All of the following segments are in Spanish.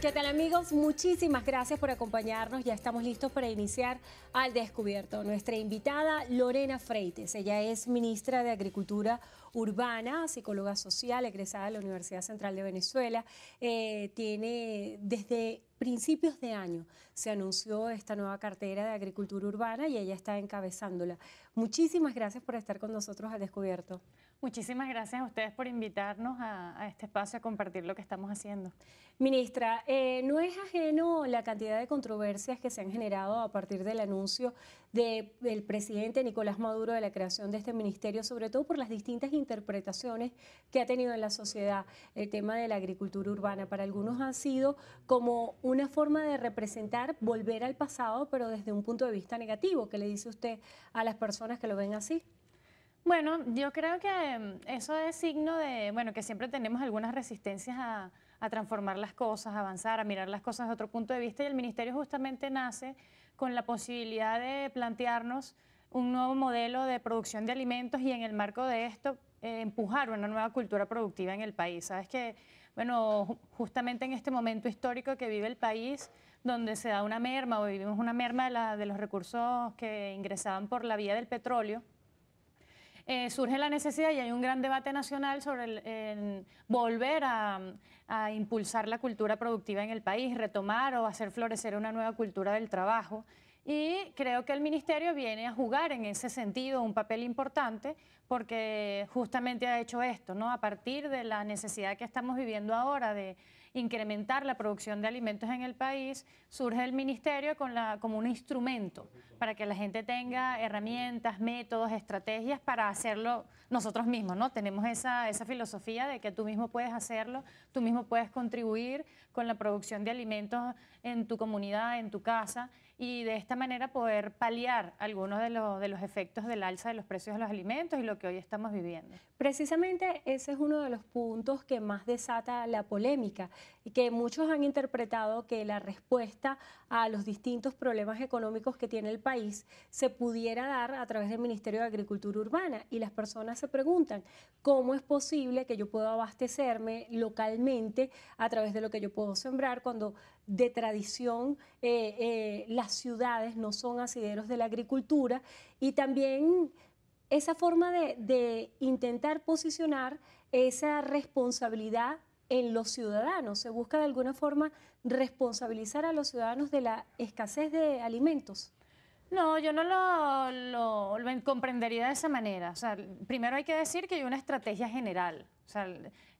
¿Qué tal amigos? Muchísimas gracias por acompañarnos. Ya estamos listos para iniciar al descubierto. Nuestra invitada Lorena Freites, ella es ministra de Agricultura Urbana, psicóloga social, egresada de la Universidad Central de Venezuela. Eh, tiene desde principios de año se anunció esta nueva cartera de Agricultura Urbana y ella está encabezándola. Muchísimas gracias por estar con nosotros al descubierto. Muchísimas gracias a ustedes por invitarnos a, este espacio a compartir lo que estamos haciendo. Ministra, eh, no es ajeno la cantidad de controversias que se han generado a partir del anuncio del presidente Nicolás Maduro de la creación de este ministerio, sobre todo por las distintas interpretaciones que ha tenido en la sociedad el tema de la agricultura urbana. Para algunos ha sido como una forma de representar, volver al pasado, pero desde un punto de vista negativo. ¿Qué le dice usted a las personas que lo ven así? Bueno, yo creo que mm, eso es signo de, bueno, que siempre tenemos algunas resistencias a, transformar las cosas, a avanzar, a mirar las cosas de otro punto de vista y el ministerio justamente nace con la posibilidad de plantearnos un nuevo modelo de producción de alimentos y en el marco de esto eh, empujar una nueva cultura productiva en el país. Sabes que, bueno, justamente en este momento histórico que vive el país, donde se da una merma o vivimos una merma la, de los recursos que ingresaban por la vía del petróleo, eh, surge la necesidad y hay un gran debate nacional sobre volver a, a, impulsar la cultura productiva en el país, retomar o hacer florecer una nueva cultura del trabajo. Y creo que el ministerio viene a jugar en ese sentido un papel importante porque justamente ha hecho esto, ¿no? A partir de la necesidad que estamos viviendo ahora de incrementar la producción de alimentos en el país, surge el ministerio con la, como un instrumento para que la gente tenga herramientas, métodos, estrategias para hacerlo nosotros mismos, ¿no? Tenemos esa, esa filosofía de que tú mismo puedes hacerlo, tú mismo puedes contribuir con la producción de alimentos en tu comunidad, en tu casa y de esta manera poder paliar algunos de los, efectos del alza de los precios de los alimentos y lo que hoy estamos viviendo. Precisamente ese es uno de los puntos que más desata la polémica y que muchos han interpretado que la respuesta a los distintos problemas económicos que tiene el país se pudiera dar a través del Ministerio de Agricultura Urbana y las personas se preguntan, ¿cómo es posible que yo pueda abastecerme localmente a través de lo que yo puedo sembrar cuando de tradición eh, eh, las ciudades no son asideros de la agricultura y también esa forma de, intentar posicionar esa responsabilidad en los ciudadanos. Se busca de alguna forma responsabilizar a los ciudadanos de la escasez de alimentos. No, yo no lo, comprendería de esa manera. O primero hay que decir que hay una estrategia general.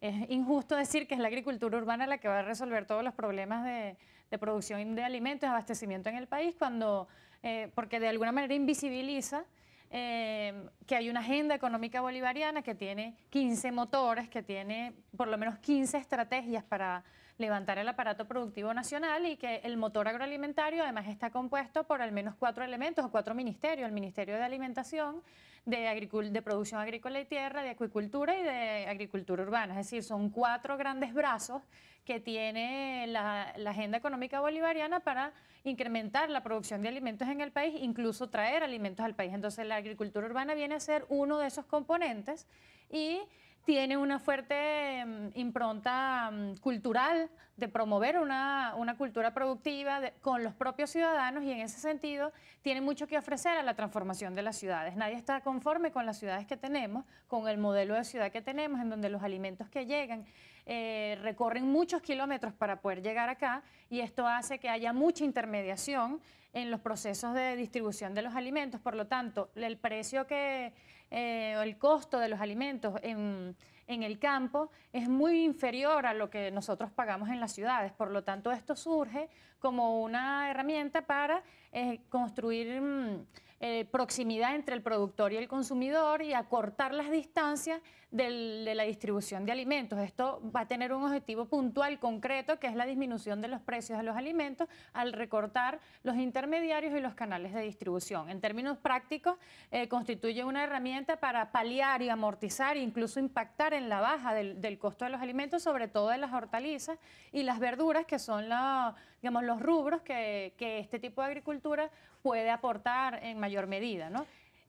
es injusto decir que es la agricultura urbana la que va a resolver todos los problemas de, de producción de alimentos, abastecimiento en el país, cuando, eh, porque de alguna manera invisibiliza eh, que hay una agenda económica bolivariana que tiene 15 motores, que tiene por lo menos 15 estrategias para levantar el aparato productivo nacional y que el motor agroalimentario además está compuesto por al menos cuatro elementos o cuatro ministerios, el Ministerio de Alimentación, de, de Producción Agrícola y Tierra, de Acuicultura y de Agricultura Urbana. Es decir, son cuatro grandes brazos que tiene la agenda económica bolivariana para incrementar la producción de alimentos en el país, incluso traer alimentos al país. Entonces la agricultura urbana viene a ser uno de esos componentes y tiene una fuerte mm, impronta mm, cultural de promover una, cultura productiva con los propios ciudadanos y en ese sentido tiene mucho que ofrecer a la transformación de las ciudades. Nadie está conforme con las ciudades que tenemos, con el modelo de ciudad que tenemos, en donde los alimentos que llegan eh, recorren muchos kilómetros para poder llegar acá y esto hace que haya mucha intermediación en los procesos de distribución de los alimentos. Por lo tanto, el precio que eh, el costo de los alimentos en, el campo es muy inferior a lo que nosotros pagamos en las ciudades. Por lo tanto, esto surge como una herramienta para eh, construir mm, eh, proximidad entre el productor y el consumidor y acortar las distancias de la distribución de alimentos. Esto va a tener un objetivo puntual, concreto, que es la disminución de los precios de los alimentos al recortar los intermediarios y los canales de distribución. En términos prácticos, eh, constituye una herramienta para paliar y amortizar, e incluso impactar en la baja del, costo de los alimentos, sobre todo de las hortalizas y las verduras, que son los rubros que, este tipo de agricultura puede aportar en mayor medida.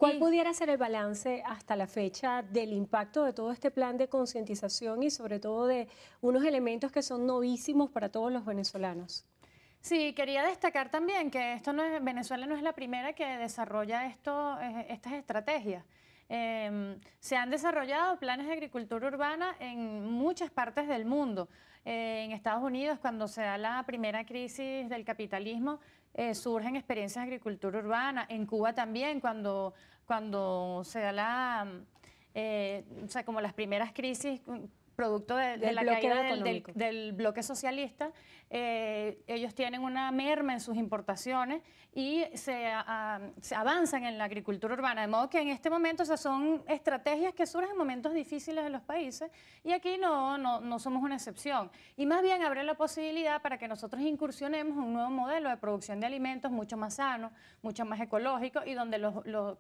¿Cuál pudiera ser el balance hasta la fecha del impacto de todo este plan de concientización y sobre todo de unos elementos que son novísimos para todos los venezolanos? Sí, quería destacar también que Venezuela no es la primera que desarrolla eh, estas estrategias. Em, se han desarrollado planes de agricultura urbana en muchas partes del mundo. Eh, en Estados Unidos, cuando se da la primera crisis del capitalismo, eh, surgen experiencias de agricultura urbana. En Cuba también, cuando, cuando se da la... Eh, o sea, como las primeras crisis producto de, la caída del, bloque socialista, eh, ellos tienen una merma en sus importaciones y ah, se, avanzan en la agricultura urbana. De modo que en este momento esas son estrategias que surgen en momentos difíciles de los países y aquí no, no, no somos una excepción. Y más bien abre la posibilidad para que nosotros incursionemos un nuevo modelo de producción de alimentos mucho más sano, mucho más ecológico y donde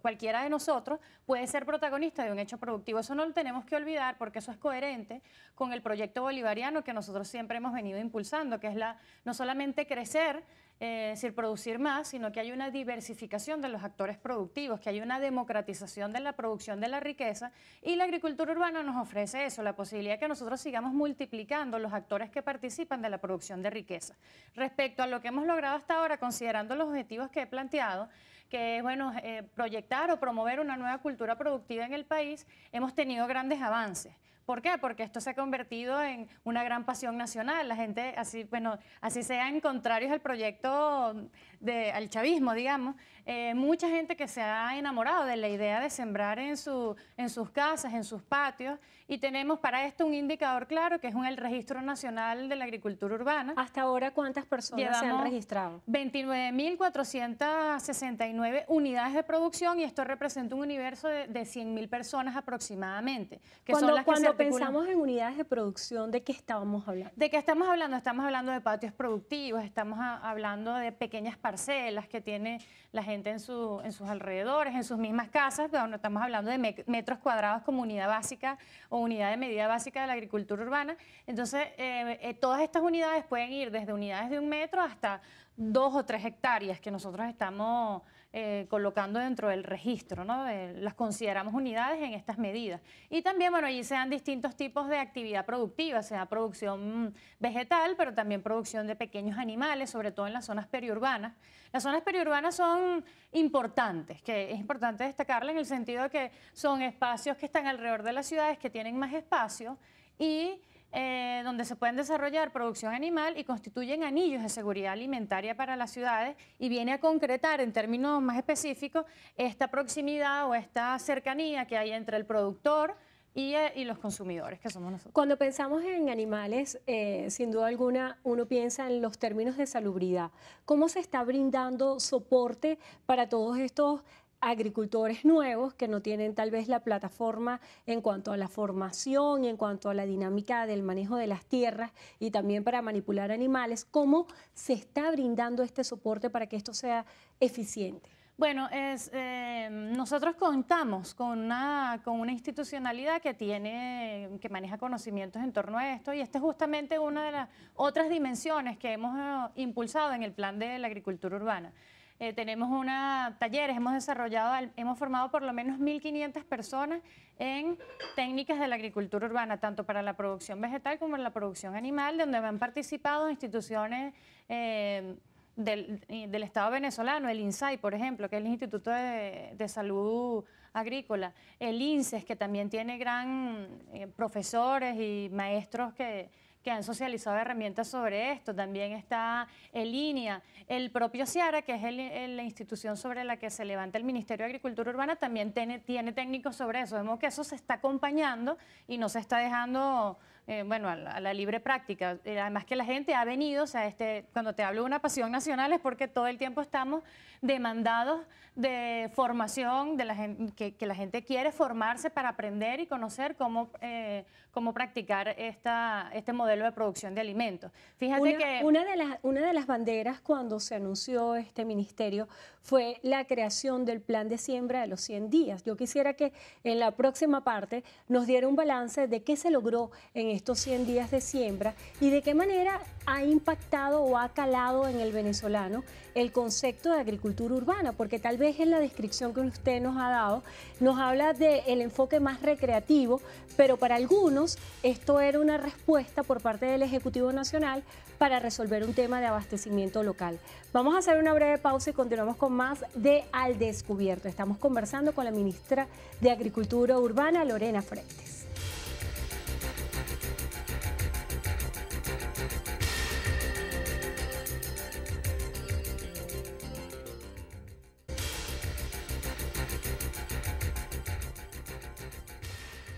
cualquiera de nosotros puede ser protagonista de un hecho productivo. Eso no lo tenemos que olvidar porque eso es coherente con el proyecto bolivariano que nosotros siempre hemos venido impulsando, que es la no solamente crecer, decir, eh, producir más, sino que hay una diversificación de los actores productivos, que hay una democratización de la producción de la riqueza y la agricultura urbana nos ofrece eso, la posibilidad de que nosotros sigamos multiplicando los actores que participan de la producción de riqueza. Respecto a lo que hemos logrado hasta ahora, considerando los objetivos que he planteado, que es bueno, eh, proyectar o promover una nueva cultura productiva en el país, hemos tenido grandes avances. ¿Por qué? Porque esto se ha convertido en una gran pasión nacional. La gente, así, bueno, así sean contrarios al proyecto al chavismo, digamos, eh, mucha gente que se ha enamorado de la idea de sembrar en, su, en sus casas, en sus patios, y tenemos para esto un indicador claro que es el Registro Nacional de la Agricultura Urbana. Hasta ahora, ¿cuántas personas se han registrado? 29.469 unidades de producción y esto representa un universo de, 100.000 personas aproximadamente. Que cuando son las pensamos en unidades de producción, ¿de qué estábamos hablando? ¿De qué estamos hablando? Estamos hablando de patios productivos, estamos ah, hablando de pequeñas parcelas parcelas que tiene la gente en, su, en sus alrededores, en sus mismas casas, pero estamos hablando de metros cuadrados como unidad básica o unidad de medida básica de la agricultura urbana. Entonces, eh, eh, todas estas unidades pueden ir desde unidades de un metro hasta dos o tres hectáreas que nosotros estamos eh, colocando dentro del registro, ¿no? Eh, las consideramos unidades en estas medidas. Y también, bueno, allí se dan distintos tipos de actividad productiva, sea producción vegetal, pero también producción de pequeños animales, sobre todo en las zonas periurbanas. Las zonas periurbanas son importantes, que es importante destacarlas en el sentido de que son espacios que están alrededor de las ciudades, que tienen más espacio y eh, donde se pueden desarrollar producción animal y constituyen anillos de seguridad alimentaria para las ciudades y viene a concretar en términos más específicos esta proximidad o esta cercanía que hay entre el productor, y, eh, los consumidores, que somos nosotros. Cuando pensamos en animales, eh, sin duda alguna, uno piensa en los términos de salubridad. ¿Cómo se está brindando soporte para todos estos agricultores nuevos que no tienen tal vez la plataforma en cuanto a la formación, y en cuanto a la dinámica del manejo de las tierras y también para manipular animales, ¿cómo se está brindando este soporte para que esto sea eficiente? Bueno, es, eh, nosotros contamos con una, con una institucionalidad que tiene, que maneja conocimientos en torno a esto y esta es justamente una de las otras dimensiones que hemos eh, impulsado en el plan de la agricultura urbana. Eh, tenemos una, talleres, hemos desarrollado, hemos formado por lo menos 1.500 personas en técnicas de la agricultura urbana, tanto para la producción vegetal como para la producción animal, donde han participado instituciones... Eh, del, Estado venezolano, el INSAI, por ejemplo, que es el Instituto de, Salud Agrícola, el INSES, que también tiene gran eh, profesores y maestros que, que han socializado herramientas sobre esto. También está en línea el propio CIARA, que es la institución sobre la que se levanta el Ministerio de Agricultura Urbana, también tiene, tiene técnicos sobre eso. Vemos que eso se está acompañando y no se está dejando eh, bueno, a la, libre práctica. Eh, además que la gente ha venido, o sea, este, cuando te hablo de una pasión nacional es porque todo el tiempo estamos demandados de formación, de que, la gente quiere formarse para aprender y conocer cómo, eh, cómo practicar esta, este modelo de producción de alimentos. Fíjate que... Una de, las, una de las banderas cuando se anunció este ministerio fue la creación del plan de siembra de los 100 días. Yo quisiera que en la próxima parte nos diera un balance de qué se logró en estos 100 días de siembra y de qué manera ha impactado o ha calado en el venezolano el concepto de agricultura urbana, porque tal vez en la descripción que usted nos ha dado nos habla del el enfoque más recreativo, pero para algunos esto era una respuesta por parte del Ejecutivo Nacional para resolver un tema de abastecimiento local. Vamos a hacer una breve pausa y continuamos con más de Al Descubierto. Estamos conversando con la ministra de Agricultura Urbana, Lorena Frentes.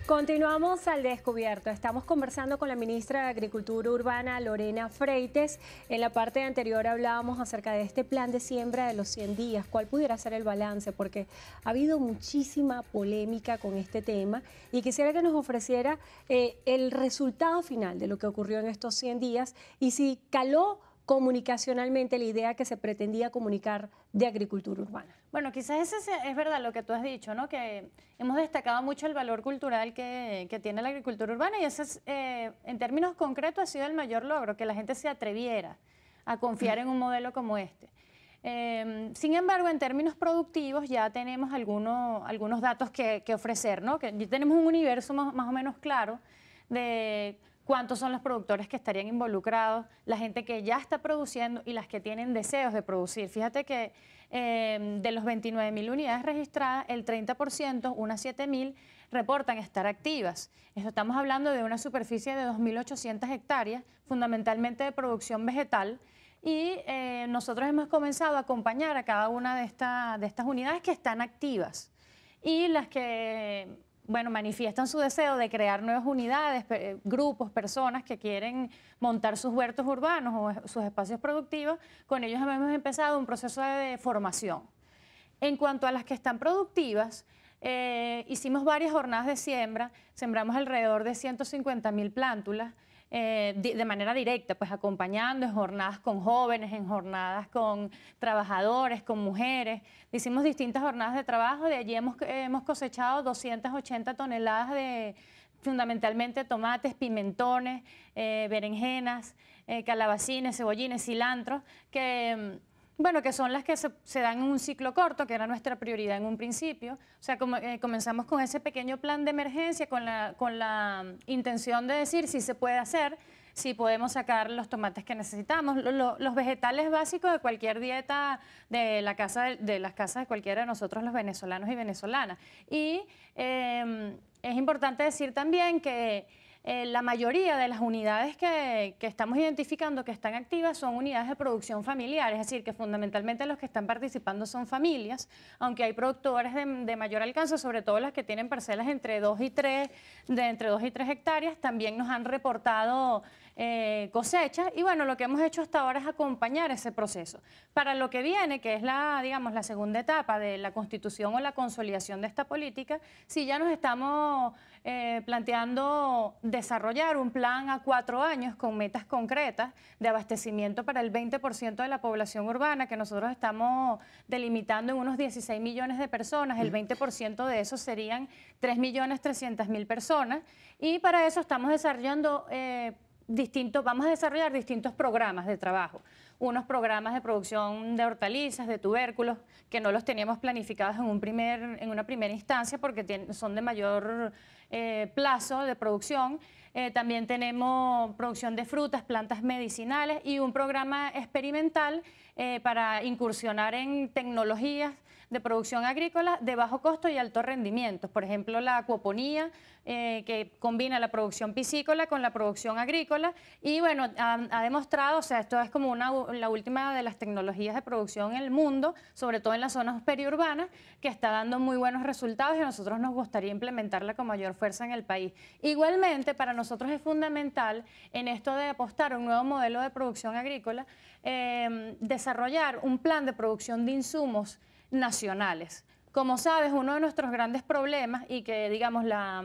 Continuamos al descubierto. Estamos conversando con la ministra de Agricultura Urbana, Lorena Freites. En la parte anterior hablábamos acerca de este plan de siembra de los 100 días. ¿Cuál pudiera ser el balance? Porque ha habido muchísima polémica con este tema y quisiera que nos ofreciera eh, el resultado final de lo que ocurrió en estos 100 días y si caló comunicacionalmente la idea que se pretendía comunicar de agricultura urbana. Bueno, quizás ese es verdad lo que tú has dicho, ¿no? que hemos destacado mucho el valor cultural que, tiene la agricultura urbana y ese es, eh, en términos concretos ha sido el mayor logro, que la gente se atreviera a confiar en un modelo como este. Em, sin embargo, en términos productivos ya tenemos algunos, algunos datos que, ofrecer, ¿no? que tenemos un universo más o menos claro de cuántos son los productores que estarían involucrados, la gente que ya está produciendo y las que tienen deseos de producir. Fíjate que em, de los 29.000 unidades registradas, el 30%, unas 7.000, reportan estar activas. estamos hablando de una superficie de 2.800 hectáreas, fundamentalmente de producción vegetal. Y eh, nosotros hemos comenzado a acompañar a cada una de, de estas unidades que están activas y las que bueno, manifiestan su deseo de crear nuevas unidades, eh, grupos, personas que quieren montar sus huertos urbanos o eh, sus espacios productivos, con ellos hemos empezado un proceso de formación. En cuanto a las que están productivas, eh, hicimos varias jornadas de siembra, sembramos alrededor de 150 mil plántulas. Eh, de manera directa, pues acompañando en jornadas con jóvenes, en jornadas con trabajadores, con mujeres. Hicimos distintas jornadas de trabajo, de allí hemos, cosechado 280 toneladas de fundamentalmente tomates, pimentones, eh, berenjenas, eh, calabacines, cebollines, cilantro, que mm, bueno, que son las que se, dan en un ciclo corto, que era nuestra prioridad en un principio. O sea, eh, comenzamos con ese pequeño plan de emergencia, con la, con la mm, intención de decir si se puede hacer, si podemos sacar los tomates que necesitamos, los vegetales básicos de cualquier dieta de, la casa las casas de cualquiera de nosotros los venezolanos y venezolanas. Y em, es importante decir también que eh, la mayoría de las unidades que, estamos identificando que están activas son unidades de producción familiar, es decir, que fundamentalmente los que están participando son familias, aunque hay productores de, mayor alcance, sobre todo las que tienen parcelas entre 2 y 3, de entre 2 y 3 hectáreas, también nos han reportado eh, cosechas y bueno, lo que hemos hecho hasta ahora es acompañar ese proceso. Para lo que viene, que es la, digamos, la segunda etapa de la constitución o la consolidación de esta política, si ya nos estamos eh, planteando desarrollar un plan a cuatro años con metas concretas de abastecimiento para el 20% de la población urbana, que nosotros estamos delimitando en unos 16 millones de personas, el 20% de eso serían 3.300.000 millones personas, y para eso estamos desarrollando... Eh, distintos, vamos a desarrollar distintos programas de trabajo. Unos programas de producción de hortalizas, de tubérculos, que no los teníamos planificados en, un primer, en una primera instancia porque son de mayor eh, plazo de producción. Eh, también tenemos producción de frutas, plantas medicinales y un programa experimental eh, para incursionar en tecnologías de producción agrícola de bajo costo y alto rendimiento. Por ejemplo, la acuaponía eh, que combina la producción piscícola con la producción agrícola. Y bueno, ha, demostrado, o sea, esto es como una, la última de las tecnologías de producción en el mundo, sobre todo en las zonas periurbanas, que está dando muy buenos resultados y a nosotros nos gustaría implementarla con mayor fuerza en el país. Igualmente, para nosotros es fundamental en esto de apostar a un nuevo modelo de producción agrícola, eh, desarrollar un plan de producción de insumos nacionales. Como sabes, uno de nuestros grandes problemas y que, digamos, la,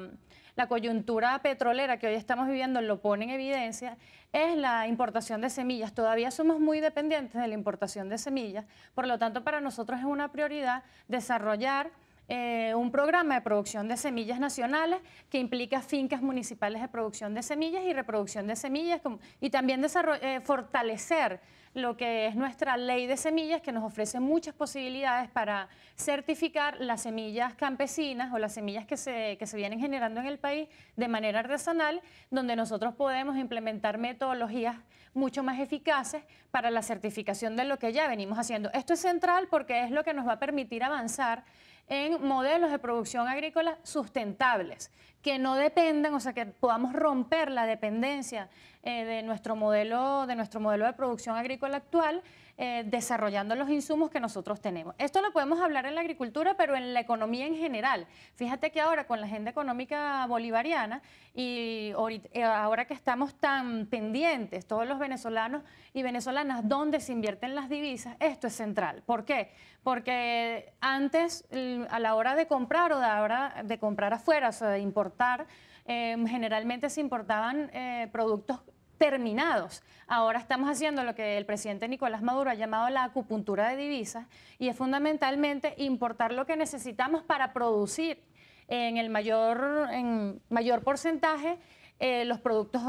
coyuntura petrolera que hoy estamos viviendo lo pone en evidencia es la importación de semillas. Todavía somos muy dependientes de la importación de semillas, por lo tanto, para nosotros es una prioridad desarrollar eh, un programa de producción de semillas nacionales que implica fincas municipales de producción de semillas y reproducción de semillas y también eh, fortalecer lo que es nuestra ley de semillas que nos ofrece muchas posibilidades para certificar las semillas campesinas o las semillas que se, que se vienen generando en el país de manera artesanal, donde nosotros podemos implementar metodologías mucho más eficaces para la certificación de lo que ya venimos haciendo. Esto es central porque es lo que nos va a permitir avanzar en modelos de producción agrícola sustentables, que no dependan, o sea, que podamos romper la dependencia eh, de, nuestro modelo, de nuestro modelo de producción agrícola actual eh, desarrollando los insumos que nosotros tenemos. Esto lo podemos hablar en la agricultura, pero en la economía en general. Fíjate que ahora con la agenda económica bolivariana y eh, ahora que estamos tan pendientes, todos los venezolanos y venezolanas, dónde se invierten las divisas, esto es central. ¿Por qué? Porque antes, a la hora de comprar o de, ahora de comprar afuera, o sea, de importar, eh, generalmente se importaban productos terminados. Ahora estamos haciendo lo que el presidente Nicolás Maduro ha llamado la acupuntura de divisas y es fundamentalmente importar lo que necesitamos para producir en el mayor, en mayor porcentaje eh, los productos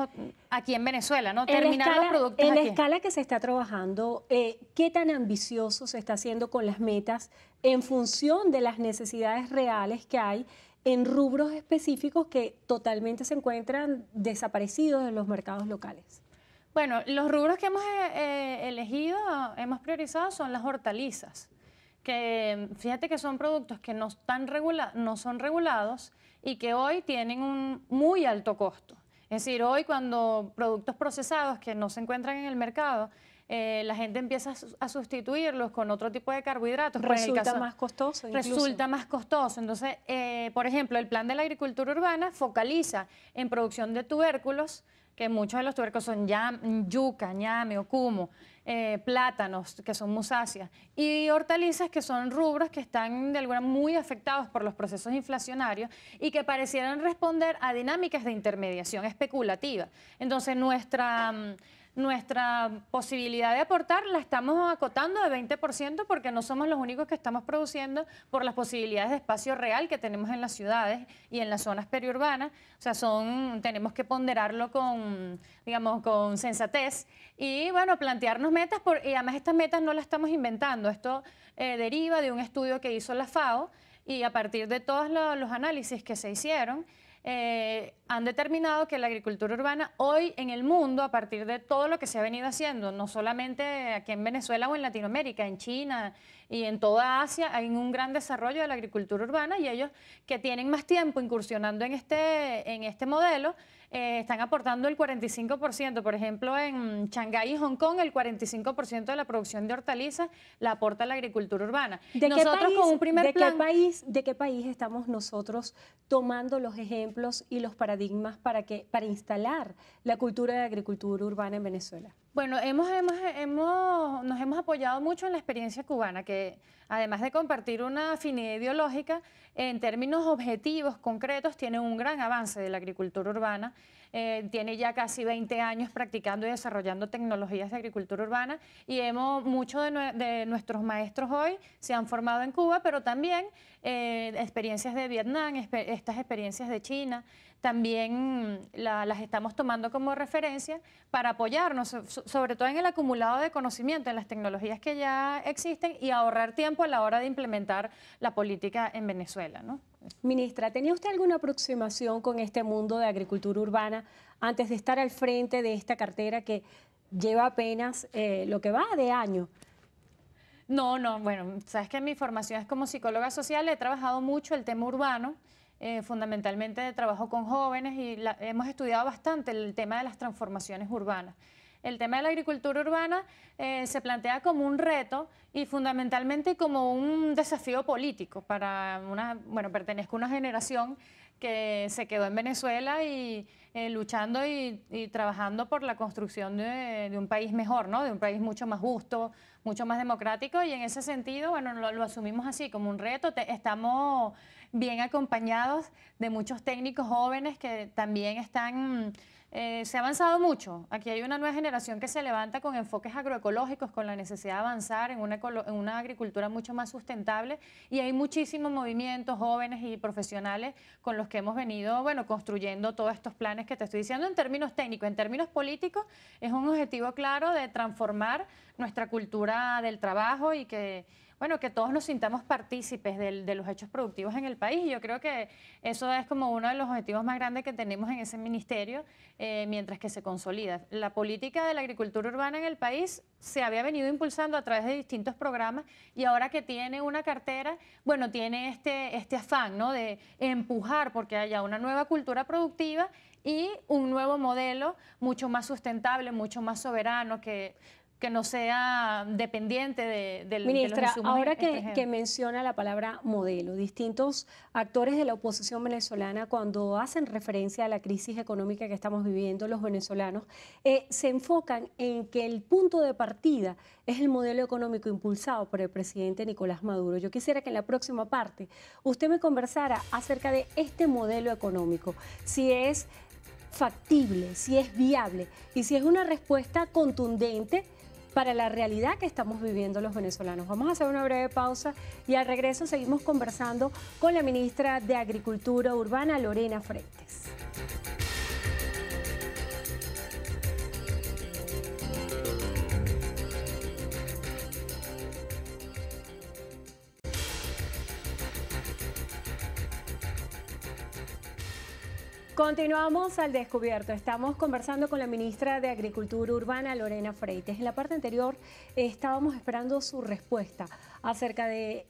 aquí en Venezuela, ¿no? Terminar en En la escala que se está trabajando, eh, ¿qué tan ambicioso se está haciendo con las metas en función de las necesidades reales que hay en rubros específicos que totalmente se encuentran desaparecidos de los mercados locales? Bueno, los rubros que hemos eh, eh, elegido, hemos priorizado son las hortalizas, que fíjate que son productos que no, están no son regulados y que hoy tienen un muy alto costo. Es decir, hoy cuando productos procesados que no se encuentran en el mercado eh, la gente empieza a sustituirlos con otro tipo de carbohidratos. Pues resulta más costoso. Resulta más costoso. Entonces, eh, por ejemplo, el plan de la agricultura urbana focaliza en producción de tubérculos, que muchos de los tubérculos son yuca, ñame o cumo, eh, plátanos, que son musáceas, y hortalizas, que son rubros que están de alguna muy afectados por los procesos inflacionarios y que parecieran responder a dinámicas de intermediación especulativa. Entonces, nuestra... Mm, nuestra posibilidad de aportar la estamos acotando de 20% porque no somos los únicos que estamos produciendo por las posibilidades de espacio real que tenemos en las ciudades y en las zonas periurbanas. O sea, son, tenemos que ponderarlo con, digamos, con sensatez y, bueno, plantearnos metas porque además estas metas no las estamos inventando. Esto eh, deriva de un estudio que hizo la FAO y a partir de todos los análisis que se hicieron, eh, han determinado que la agricultura urbana hoy en el mundo, a partir de todo lo que se ha venido haciendo, no solamente aquí en Venezuela o en Latinoamérica, en China y en toda Asia, hay un gran desarrollo de la agricultura urbana y ellos que tienen más tiempo incursionando en este, este modelo, eh, están aportando el 45%. Por ejemplo, en Shanghái y Hong Kong, el 45% de la producción de hortalizas la aporta la agricultura urbana. ¿De nosotros qué país, un primer país, ¿De qué país estamos nosotros tomando los ejemplos y los paradigmas para, que, para instalar la cultura de agricultura urbana en Venezuela? Bueno, hemos, nos hemos apoyado mucho en la experiencia cubana, que además de compartir una afinidad ideológica, en términos objetivos concretos, tiene un gran avance de la agricultura urbana. Eh, tiene ya casi 20 años practicando y desarrollando tecnologías de agricultura urbana y hemos, muchos de, nuestros maestros hoy se han formado en Cuba, pero también eh, experiencias de Vietnam, estas experiencias de China también mm, las estamos tomando como referencia para apoyarnos, sobre todo en el acumulado de conocimiento, en las tecnologías que ya existen y ahorrar tiempo a la hora de implementar la política en Venezuela. Ministra, ¿tenía usted alguna aproximación con este mundo de agricultura urbana antes de estar al frente de esta cartera que lleva apenas eh, lo que va de año? No, no, bueno, sabes que mi formación es como psicóloga social, he trabajado mucho el tema urbano eh, fundamentalmente trabajo con jóvenes y hemos estudiado bastante el tema de las transformaciones urbanas. El tema de la agricultura urbana eh, se plantea como un reto y fundamentalmente como un desafío político para una, bueno, pertenezco a una generación que se quedó en Venezuela y eh, luchando y, trabajando por la construcción de, un país mejor, ¿no? De un país mucho más justo, mucho más democrático y en ese sentido, bueno, lo, asumimos así como un reto. estamos bien acompañados de muchos técnicos jóvenes que también están... Eh, se ha avanzado mucho. Aquí hay una nueva generación que se levanta con enfoques agroecológicos, con la necesidad de avanzar en una, en una agricultura mucho más sustentable y hay muchísimos movimientos jóvenes y profesionales con los que hemos venido bueno, construyendo todos estos planes que te estoy diciendo en términos técnicos. En términos políticos es un objetivo claro de transformar nuestra cultura del trabajo y que bueno, que todos nos sintamos partícipes de, los hechos productivos en el país. Y yo creo que eso es como uno de los objetivos más grandes que tenemos en ese ministerio eh, mientras que se consolida. La política de la agricultura urbana en el país se había venido impulsando a través de distintos programas y ahora que tiene una cartera, bueno, tiene este, este afán ¿no? de empujar porque haya una nueva cultura productiva y un nuevo modelo mucho más sustentable, mucho más soberano, que que no sea dependiente de, del Ministra, de ahora este que, menciona la palabra modelo, distintos actores de la oposición venezolana cuando hacen referencia a la crisis económica que estamos viviendo los venezolanos, eh, se enfocan en que el punto de partida es el modelo económico impulsado por el presidente Nicolás Maduro. Yo quisiera que en la próxima parte usted me conversara acerca de este modelo económico, si es factible, si es viable y si es una respuesta contundente para la realidad que estamos viviendo los venezolanos. Vamos a hacer una breve pausa y al regreso seguimos conversando con la ministra de Agricultura Urbana, Lorena Frentes. Continuamos al descubierto. Estamos conversando con la ministra de Agricultura Urbana, Lorena Freites. En la parte anterior eh, estábamos esperando su respuesta acerca de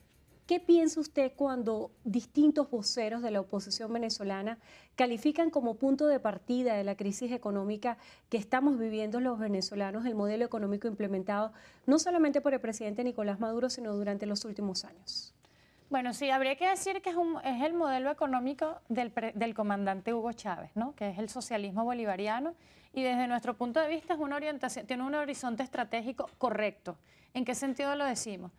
qué piensa usted cuando distintos voceros de la oposición venezolana califican como punto de partida de la crisis económica que estamos viviendo los venezolanos, el modelo económico implementado no solamente por el presidente Nicolás Maduro, sino durante los últimos años. Bueno, sí, habría que decir que es, el modelo económico del, comandante Hugo Chávez, ¿no? que es el socialismo bolivariano, y desde nuestro punto de vista es una orientación, tiene un horizonte estratégico correcto. ¿En qué sentido lo decimos?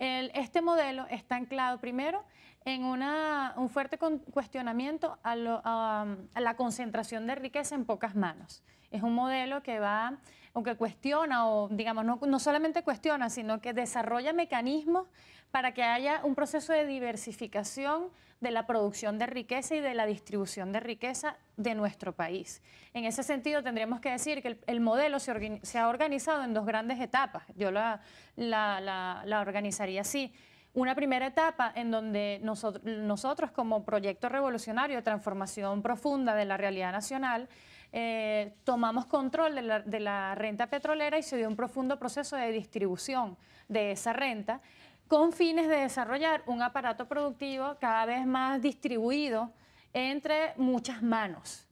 este modelo está anclado primero en un fuerte cuestionamiento a, la concentración de riqueza en pocas manos. Es un modelo que va, aunque cuestiona, o digamos, no solamente cuestiona, sino que desarrolla mecanismos para que haya un proceso de diversificación de la producción de riqueza y de la distribución de riqueza de nuestro país. En ese sentido, tendríamos que decir que el, modelo se, ha organizado en dos grandes etapas. Yo la, organizaría así. Una primera etapa en donde nosotros, como proyecto revolucionario de transformación profunda de la realidad nacional, eh, tomamos control de la, renta petrolera y se dio un profundo proceso de distribución de esa renta con fines de desarrollar un aparato productivo cada vez más distribuido entre muchas manos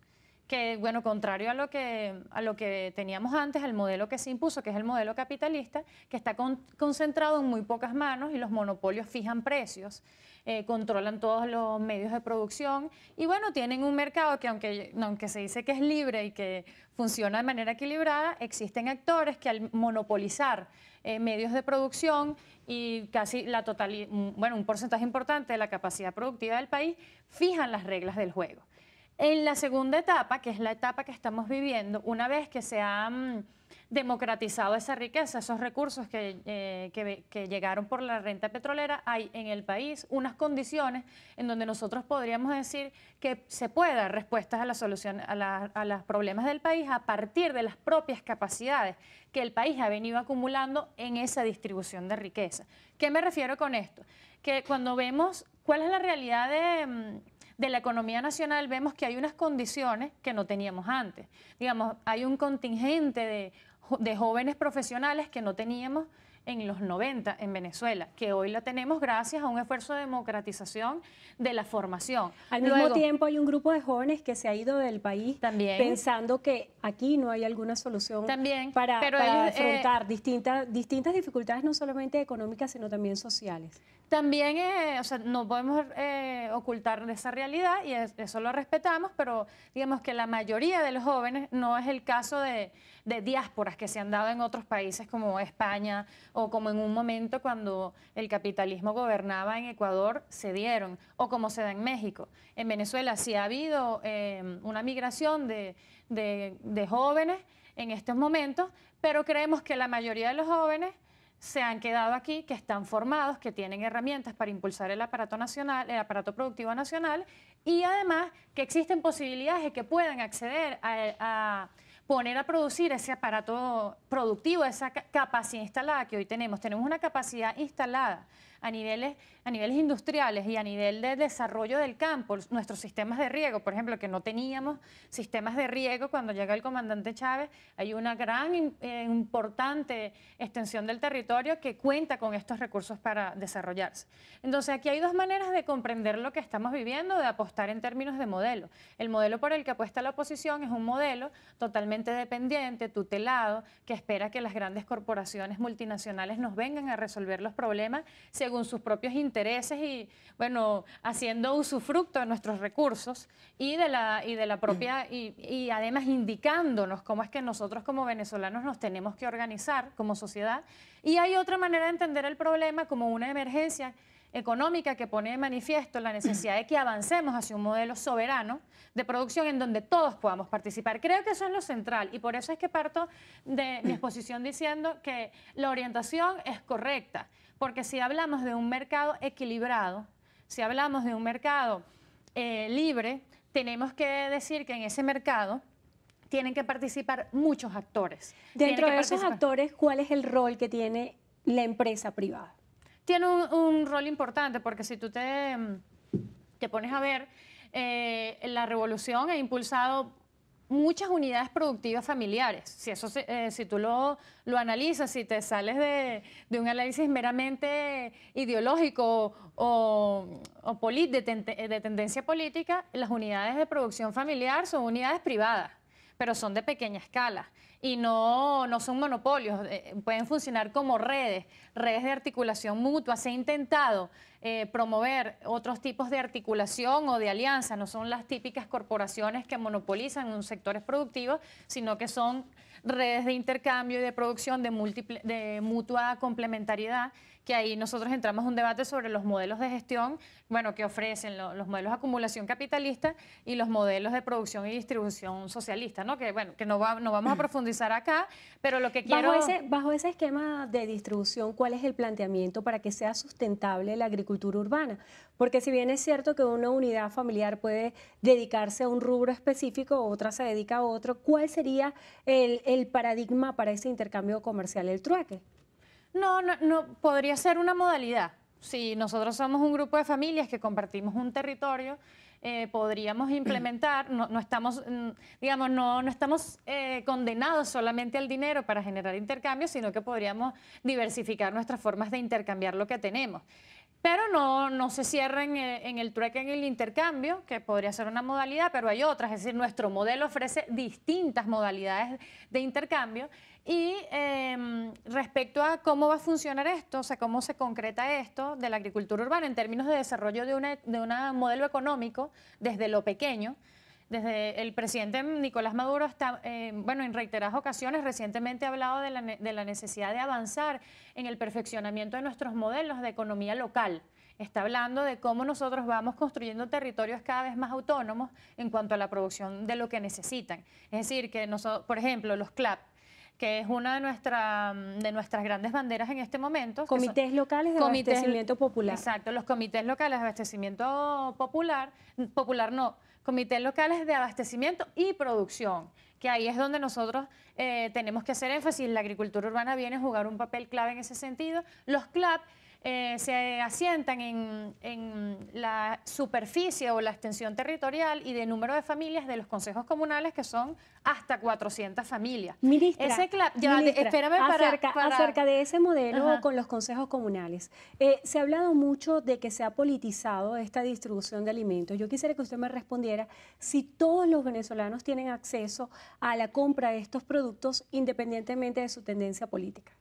que, bueno, contrario a lo que, a lo que teníamos antes, al modelo que se impuso, que es el modelo capitalista, que está concentrado en muy pocas manos y los monopolios fijan precios, eh, controlan todos los medios de producción y, bueno, tienen un mercado que, aunque, aunque se dice que es libre y que funciona de manera equilibrada, existen actores que al monopolizar eh, medios de producción y casi la mm, bueno, un porcentaje importante de la capacidad productiva del país, fijan las reglas del juego. En la segunda etapa, que es la etapa que estamos viviendo, una vez que se han mm, democratizado esa riqueza, esos recursos eh, que, llegaron por la renta petrolera, hay en el país unas condiciones en donde nosotros podríamos decir que se puede dar respuestas a la solución, a, los problemas del país a partir de las propias capacidades que el país ha venido acumulando en esa distribución de riqueza. ¿Qué me refiero con esto? Que cuando vemos cuál es la realidad de mm, de la economía nacional vemos que hay unas condiciones que no teníamos antes. Digamos, hay un contingente de de jóvenes profesionales que no teníamos en los 90 en Venezuela, que hoy la tenemos gracias a un esfuerzo de democratización de la formación. Al mismo tiempo hay un grupo de jóvenes que se ha ido del país también, pensando que aquí no hay alguna solución para, eh, afrontar distintas, distintas dificultades, no solamente económicas, sino también sociales. También, eh, o sea, no podemos eh, ocultar esa realidad y eso lo respetamos, pero digamos que la mayoría de los jóvenes no es el caso de, diásporas que se han dado en otros países como España o como en un momento cuando el capitalismo gobernaba en Ecuador, se dieron, o como se da en México. En Venezuela sí ha habido em, una migración de, de jóvenes en estos momentos, pero creemos que la mayoría de los jóvenes se han quedado aquí, que están formados, que tienen herramientas para impulsar el aparato nacional, el aparato productivo nacional, y además que existen posibilidades de que puedan acceder a poner a producir ese aparato productivo, esa capacidad instalada que hoy tenemos. Tenemos una capacidad instalada a niveles, a niveles industriales y a nivel de desarrollo del campo, nuestros sistemas de riego, por ejemplo, que no teníamos sistemas de riego cuando llega el comandante Chávez, hay una gran eh, importante extensión del territorio que cuenta con estos recursos para desarrollarse. Entonces, aquí hay dos maneras de comprender lo que estamos viviendo, de apostar en términos de modelo. El modelo por el que apuesta la oposición es un modelo totalmente dependiente, tutelado, que espera que las grandes corporaciones multinacionales nos vengan a resolver los problemas según con sus propios intereses y, bueno, haciendo usufructo de nuestros recursos y de la, y de la propia, y además indicándonos cómo es que nosotros como venezolanos nos tenemos que organizar como sociedad. Y hay otra manera de entender el problema como una emergencia económica que pone de manifiesto la necesidad de que avancemos hacia un modelo soberano de producción en donde todos podamos participar. Creo que eso es lo central y por eso es que parto de mi exposición diciendo que la orientación es correcta. Porque si hablamos de un mercado equilibrado, si hablamos de un mercado eh, libre, tenemos que decir que en ese mercado tienen que participar muchos actores. Dentro de esos actores, ¿cuál es el rol que tiene la empresa privada? Tiene un, rol importante porque si tú te, te pones a ver, eh, la revolución ha impulsado muchas unidades productivas familiares. Si, eso, eh, si tú lo, lo, analizas, si te sales de, un análisis meramente ideológico o, de, de tendencia política, las unidades de producción familiar son unidades privadas, pero son de pequeña escala y no, no son monopolios, eh, pueden funcionar como redes, redes de articulación mutua. Se ha intentado eh, promover otros tipos de articulación o de alianza, no son las típicas corporaciones que monopolizan un sectores productivos, sino que son redes de intercambio y de producción de, múltiple, de mutua complementariedad, que ahí nosotros entramos a un debate sobre los modelos de gestión, bueno, que ofrecen los modelos de acumulación capitalista y los modelos de producción y distribución socialista, ¿no? Que bueno, que no, no vamos a profundizar acá, pero lo que quiero... Bajo ese, bajo ese esquema de distribución, ¿cuál es el planteamiento para que sea sustentable la agricultura urbana? Porque si bien es cierto que una unidad familiar puede dedicarse a un rubro específico, otra se dedica a otro, ¿cuál sería el el paradigma para ese intercambio comercial, el trueque. No, no, podría ser una modalidad. Si nosotros somos un grupo de familias que compartimos un territorio, eh, podríamos implementar, no, estamos, mm, digamos, no, estamos eh, condenados solamente al dinero para generar intercambios, sino que podríamos diversificar nuestras formas de intercambiar lo que tenemos pero no, se cierra eh, en el, trueque, en el intercambio, que podría ser una modalidad, pero hay otras. Es decir, nuestro modelo ofrece distintas modalidades de intercambio. Y em, respecto a cómo va a funcionar esto, o sea, cómo se concreta esto de la agricultura urbana en términos de desarrollo de un modelo económico desde lo pequeño, desde el presidente Nicolás Maduro eh, bueno, en reiteradas ocasiones recientemente ha hablado de la, necesidad de avanzar en el perfeccionamiento de nuestros modelos de economía local. Está hablando de cómo nosotros vamos construyendo territorios cada vez más autónomos en cuanto a la producción de lo que necesitan. Es decir, que nosotros, por ejemplo, los CLAP, que es una de, nuestra, de nuestras grandes banderas en este momento. Comités locales de abastecimiento popular. Exacto, los comités locales de abastecimiento popular, popular no, comités locales de abastecimiento y producción, que ahí es donde nosotros eh, tenemos que hacer énfasis. La agricultura urbana viene a jugar un papel clave en ese sentido. Los CLAP eh, se asientan en, en, la superficie o la extensión territorial y de número de familias de los consejos comunales, que son hasta 400 familias. Ministra, espérame para, acerca, de ese modelo con los consejos comunales. Eh, se ha hablado mucho de que se ha politizado esta distribución de alimentos. Yo quisiera que usted me respondiera si todos los venezolanos tienen acceso a la compra de estos productos independientemente de su tendencia política.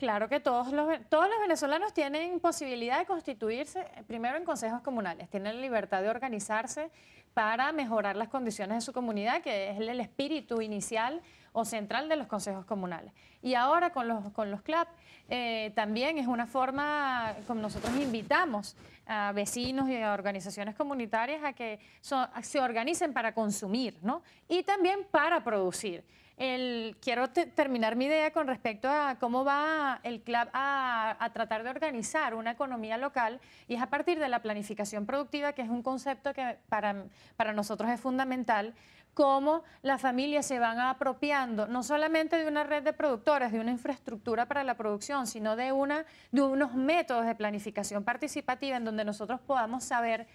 Claro que todos los, todos los venezolanos tienen posibilidad de constituirse, eh, primero en consejos comunales, tienen la libertad de organizarse para mejorar las condiciones de su comunidad, que es el espíritu inicial o central de los consejos comunales. Y ahora con los, con los CLAP eh, también es una forma, como nosotros invitamos a vecinos y a organizaciones comunitarias a que se organicen para consumir y también para producir quiero terminar mi idea con respecto a cómo va el club a, a, tratar de organizar una economía local y es a partir de la planificación productiva, que es un concepto que para, para nosotros es fundamental, cómo las familias se van apropiando no solamente de una red de productores, de una infraestructura para la producción, sino de, una, de unos métodos de planificación participativa en donde nosotros podamos saber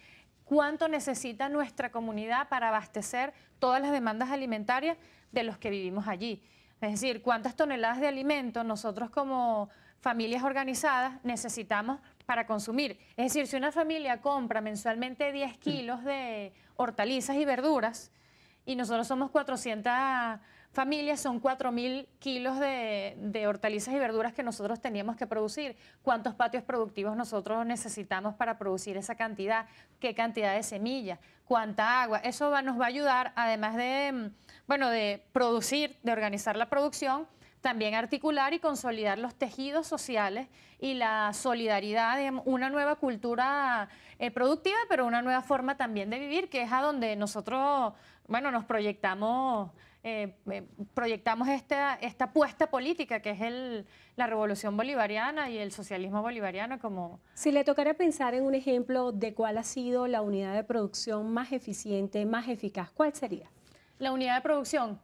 cuánto necesita nuestra comunidad para abastecer todas las demandas alimentarias de los que vivimos allí. Es decir, cuántas toneladas de alimento nosotros como familias organizadas necesitamos para consumir. Es decir, si una familia compra mensualmente 10 kilos de hortalizas y verduras y nosotros somos 400 familias son 4.000 kilos de, hortalizas y verduras que nosotros teníamos que producir. ¿Cuántos patios productivos nosotros necesitamos para producir esa cantidad? ¿Qué cantidad de semillas? ¿Cuánta agua? Eso nos va a ayudar, además de, mm, bueno, de producir, de organizar la producción, también articular y consolidar los tejidos sociales y la solidaridad, de una nueva cultura eh, productiva, pero una nueva forma también de vivir, que es a donde nosotros, bueno, nos proyectamos eh, eh, proyectamos esta, esta apuesta política que es el, la revolución bolivariana y el socialismo bolivariano como... Si le tocara pensar en un ejemplo de cuál ha sido la unidad de producción más eficiente, más eficaz, ¿cuál sería? La unidad de producción.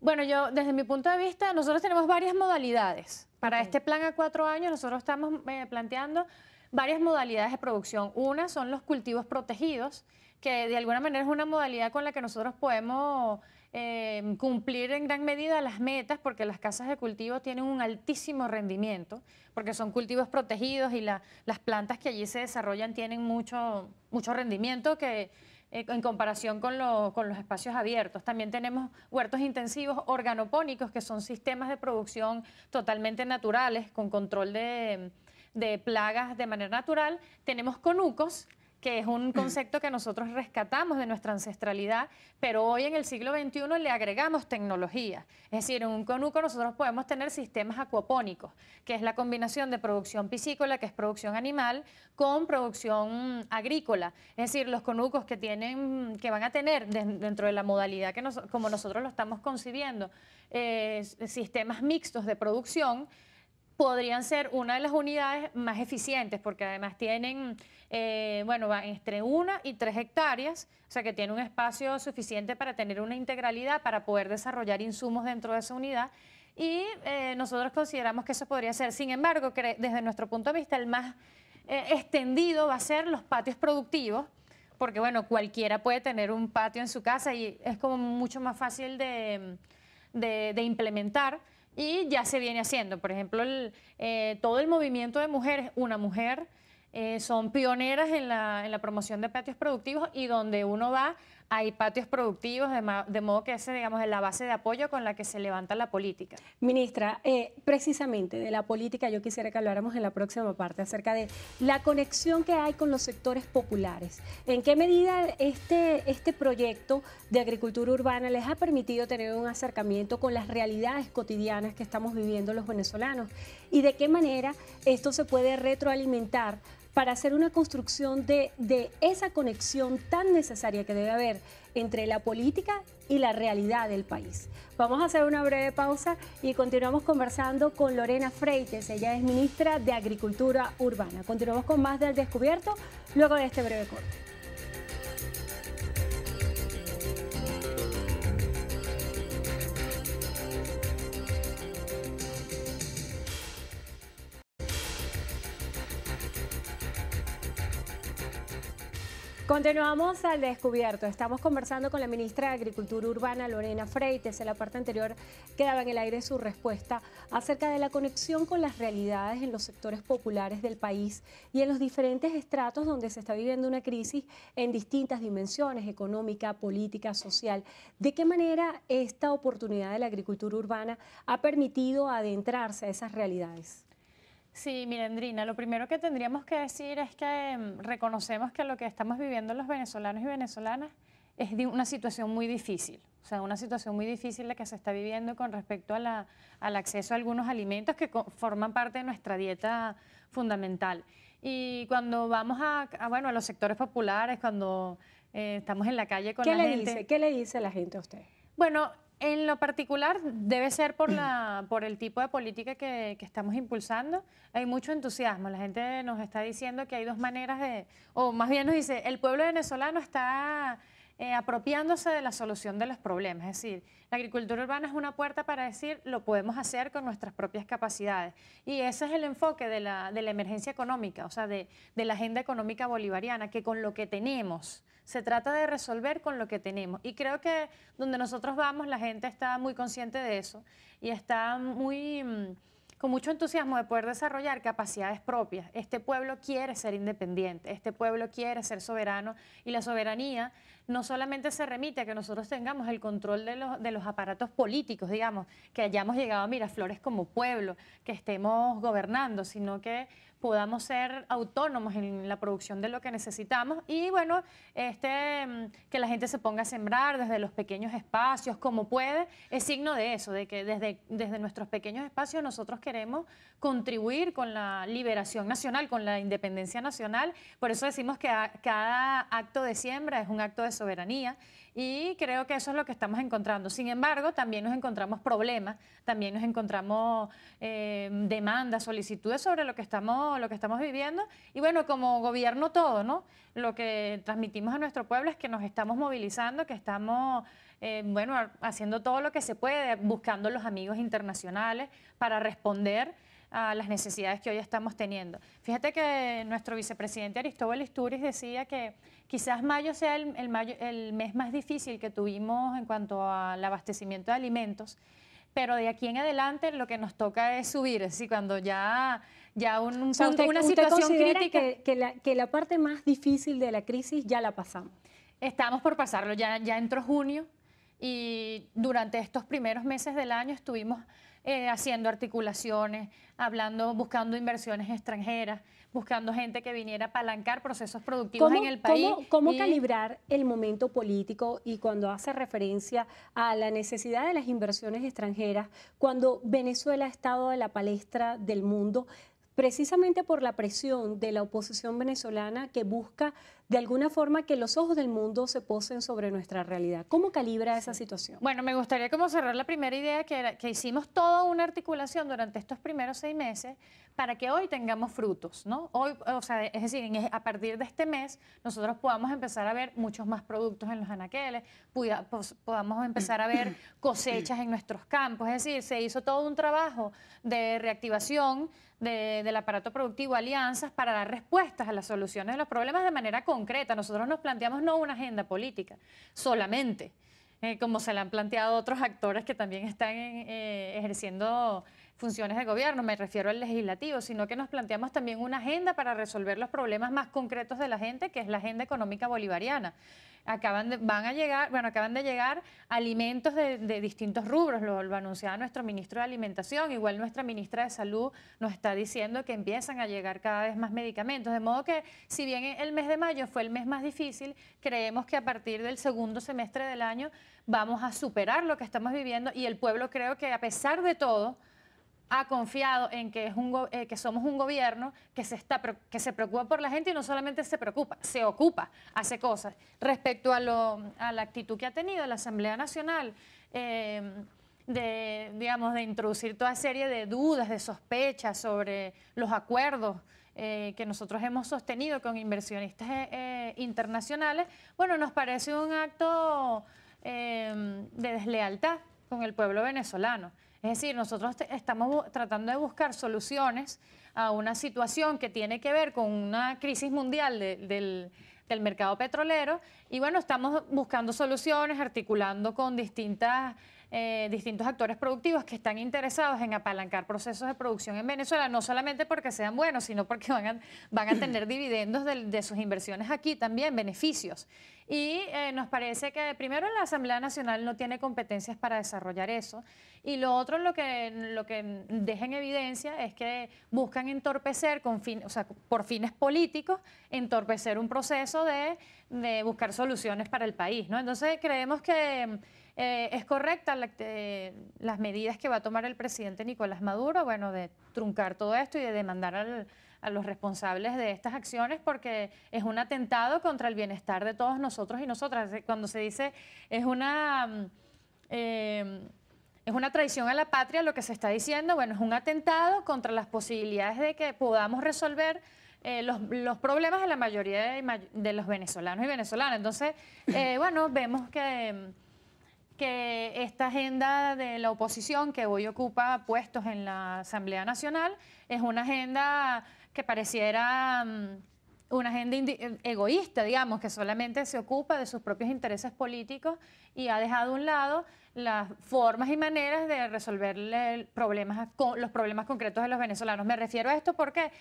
Bueno, yo desde mi punto de vista, nosotros tenemos varias modalidades. Para este plan a cuatro años, nosotros estamos eh, planteando varias modalidades de producción. Una son los cultivos protegidos, que de alguna manera es una modalidad con la que nosotros podemos Em, cumplir en gran medida las metas porque las casas de cultivo tienen un altísimo rendimiento, porque son cultivos protegidos y las plantas que allí se desarrollan tienen mucho, mucho rendimiento que, eh, en comparación con, los espacios abiertos. También tenemos huertos intensivos organopónicos, que son sistemas de producción totalmente naturales, con control de, de plagas de manera natural. Tenemos conucos, que es un concepto que nosotros rescatamos de nuestra ancestralidad, pero hoy en el siglo XXI le agregamos tecnología. Es decir, en un conuco nosotros podemos tener sistemas acuapónicos, que es la combinación de producción piscícola, que es producción animal, con producción agrícola. Es decir, los conucos que, tienen, que van a tener dentro de la modalidad que como nosotros lo estamos concibiendo, eh, sistemas mixtos de producción podrían ser una de las unidades más eficientes, porque además tienen, eh, bueno, van entre una y tres hectáreas, o sea que tiene un espacio suficiente para tener una integralidad, para poder desarrollar insumos dentro de esa unidad. Y eh, nosotros consideramos que eso podría ser, sin embargo, desde nuestro punto de vista, el más eh, extendido va a ser los patios productivos, porque bueno, cualquiera puede tener un patio en su casa y es como mucho más fácil de implementar y ya se viene haciendo. Por ejemplo, eh, todo el movimiento de mujeres, una mujer, eh, son pioneras en la, en la, promoción de patios productivos y donde uno va hay patios productivos, de, modo que esa digamos, es la base de apoyo con la que se levanta la política. Ministra, eh, precisamente de la política yo quisiera que habláramos en la próxima parte acerca de la conexión que hay con los sectores populares. ¿En qué medida este, este proyecto de agricultura urbana les ha permitido tener un acercamiento con las realidades cotidianas que estamos viviendo los venezolanos? ¿Y de qué manera esto se puede retroalimentar? para hacer una construcción de, esa conexión tan necesaria que debe haber entre la política y la realidad del país. Vamos a hacer una breve pausa y continuamos conversando con Lorena Freites. Ella es ministra de Agricultura Urbana. Continuamos con más del descubierto luego de este breve corte. Continuamos al descubierto. Estamos conversando con la ministra de Agricultura Urbana, Lorena Freites. En la parte anterior quedaba en el aire su respuesta acerca de la conexión con las realidades en los sectores populares del país y en los diferentes estratos donde se está viviendo una crisis en distintas dimensiones, económica, política, social. ¿De qué manera esta oportunidad de la agricultura urbana ha permitido adentrarse a esas realidades? Sí, Mirendrina, lo primero que tendríamos que decir es que mm, reconocemos que lo que estamos viviendo los venezolanos y venezolanas es una situación muy difícil, o sea, una situación muy difícil la que se está viviendo con respecto a la, al acceso a algunos alimentos que forman parte de nuestra dieta fundamental. Y cuando vamos a, bueno, a los sectores populares, cuando eh, estamos en la calle con la gente... ¿Qué le dice la gente a usted? Bueno, en lo particular, debe ser por, la, por el tipo de política que, que, estamos impulsando. Hay mucho entusiasmo. La gente nos está diciendo que hay dos maneras de, o más bien nos dice, el pueblo venezolano está eh, apropiándose de la solución de los problemas. Es decir, la agricultura urbana es una puerta para decir lo podemos hacer con nuestras propias capacidades. Y ese es el enfoque de la, emergencia económica, o sea, de, de la agenda económica bolivariana, que con lo que tenemos, se trata de resolver con lo que tenemos. Y creo que donde nosotros vamos, la gente está muy consciente de eso y está muy mm, con mucho entusiasmo de poder desarrollar capacidades propias. Este pueblo quiere ser independiente, este pueblo quiere ser soberano y la soberanía no solamente se remite a que nosotros tengamos el control de los, de los aparatos políticos, digamos, que hayamos llegado a Miraflores como pueblo, que estemos gobernando, sino que podamos ser autónomos en la producción de lo que necesitamos y bueno, este, mm, que la gente se ponga a sembrar desde los pequeños espacios como puede, es signo de eso, de que desde, desde nuestros pequeños espacios nosotros queremos contribuir con la liberación nacional, con la independencia nacional, por eso decimos que cada acto de siembra es un acto de soberanía y creo que eso es lo que estamos encontrando. Sin embargo, también nos encontramos problemas, también nos encontramos em, demandas, solicitudes sobre lo que, estamos, lo que estamos viviendo y bueno, como gobierno todo, ¿no? Lo que transmitimos a nuestro pueblo es que nos estamos movilizando, que estamos... Em, bueno, haciendo todo lo que se puede, buscando los amigos internacionales para responder a las necesidades que hoy estamos teniendo. Fíjate que nuestro vicepresidente Aristóbal Isturiz decía que quizás mayo sea el, mayo, el mes más difícil que tuvimos en cuanto al abastecimiento de alimentos, pero de aquí en adelante lo que nos toca es subir, así cuando ya, ya un, una situación crítica. Que, que, la, que, la, parte más difícil de la crisis ya la pasamos. Estamos por pasarlo, ya, ya entró junio y durante estos primeros meses del año estuvimos eh, haciendo articulaciones, hablando, buscando inversiones extranjeras, buscando gente que viniera a apalancar procesos productivos en el país. ¿Cómo, calibrar el momento político y cuando hace referencia a la necesidad de las inversiones extranjeras, cuando Venezuela ha estado en la palestra del mundo? precisamente por la presión de la oposición venezolana que busca de alguna forma que los ojos del mundo se posen sobre nuestra realidad. ¿Cómo calibra esa situación? Bueno, me gustaría como cerrar la primera idea que, que hicimos toda una articulación durante estos primeros seis meses para que hoy tengamos frutos, ¿no? Hoy, o sea, es decir, a partir de este mes nosotros podamos empezar a ver muchos más productos en los anaqueles, podamos empezar a ver cosechas en nuestros campos, es decir, se hizo todo un trabajo de reactivación del aparato productivo, alianzas para dar respuestas a las soluciones de los problemas de manera concreta. Nosotros nos planteamos no una agenda política solamente, eh, como se la han planteado otros actores que también están eh, ejerciendo funciones de gobierno, me refiero al legislativo, sino que nos planteamos también una agenda para resolver los problemas más concretos de la gente, que es la agenda económica bolivariana. Acaban de, van a llegar, bueno, acaban de llegar alimentos de, distintos rubros, lo, lo, anunciaba nuestro ministro de Alimentación, igual nuestra ministra de Salud nos está diciendo que empiezan a llegar cada vez más medicamentos, de modo que si bien el mes de mayo fue el mes más difícil, creemos que a partir del segundo semestre del año vamos a superar lo que estamos viviendo y el pueblo creo que a pesar de todo, ha confiado en que, eh, que somos un gobierno que se, está, que se preocupa por la gente y no solamente se preocupa, se ocupa, hace cosas. Respecto a, la actitud que ha tenido la Asamblea Nacional, em, de, digamos, de introducir toda serie de dudas, de sospechas sobre los acuerdos eh, que nosotros hemos sostenido con inversionistas eh, internacionales, bueno, nos parece un acto em, de deslealtad con el pueblo venezolano. Es decir, nosotros estamos tratando de buscar soluciones a una situación que tiene que ver con una crisis mundial del, del mercado petrolero y bueno, estamos buscando soluciones, articulando con distintas eh, distintos actores productivos que están interesados en apalancar procesos de producción en Venezuela, no solamente porque sean buenos, sino porque van a, van a tener dividendos de, sus inversiones aquí también, beneficios. Y eh, nos parece que primero la Asamblea Nacional no tiene competencias para desarrollar eso. Y lo otro, lo que, lo que deja en evidencia es que buscan entorpecer, con o sea, por fines políticos, entorpecer un proceso de, de buscar soluciones para el país. ¿no? Entonces creemos que eh, ¿Es correcta eh, las medidas que va a tomar el presidente Nicolás Maduro? Bueno, de truncar todo esto y de demandar a los responsables de estas acciones porque es un atentado contra el bienestar de todos nosotros y nosotras. Eh, cuando se dice es una... Mm, es una traición a la patria lo que se está diciendo, bueno, es un atentado contra las posibilidades de que podamos resolver los, problemas de la mayoría de, los venezolanos y venezolanas. Entonces, bueno, vemos que mm, que esta agenda de la oposición que hoy ocupa puestos en la Asamblea Nacional es una agenda que pareciera mm, una agenda egoísta, digamos, que solamente se ocupa de sus propios intereses políticos y ha dejado a un lado las formas y maneras de resolver problemas, los problemas concretos de los venezolanos. Me refiero a esto porque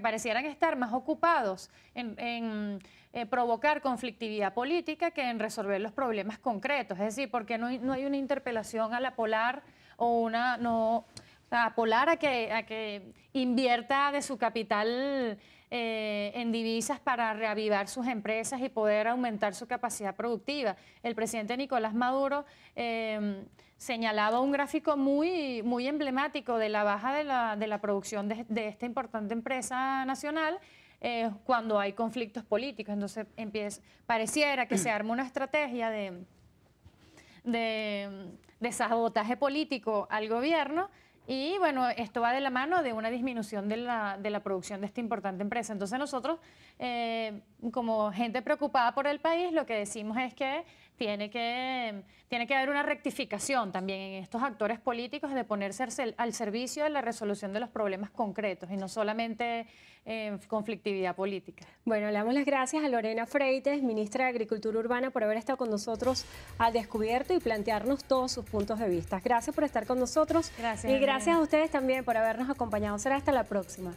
parecieran estar más ocupados en, eh, provocar conflictividad política que en resolver los problemas concretos. Es decir, porque no, no hay una interpelación a la polar o una... No, a polar a que, a que invierta de su capital eh, en divisas para reavivar sus empresas y poder aumentar su capacidad productiva. El presidente Nicolás Maduro em, señalaba un gráfico muy, emblemático de la baja de la, producción de, esta importante empresa nacional. Eh, cuando hay conflictos políticos. Entonces pareciera que se arma una estrategia de sabotaje político al gobierno y bueno, esto va de la mano de una disminución de la, de la producción de esta importante empresa. Entonces nosotros, eh, como gente preocupada por el país, lo que decimos es que tiene que, tiene que haber una rectificación también en estos actores políticos de ponerse al servicio de la resolución de los problemas concretos y no solamente eh, conflictividad política. Bueno, le damos las gracias a Lorena Freites, ministra de Agricultura Urbana, por haber estado con nosotros al descubierto y plantearnos todos sus puntos de vista. Gracias por estar con nosotros. Gracias. Y gracias a ustedes también por habernos acompañado. Será hasta la próxima.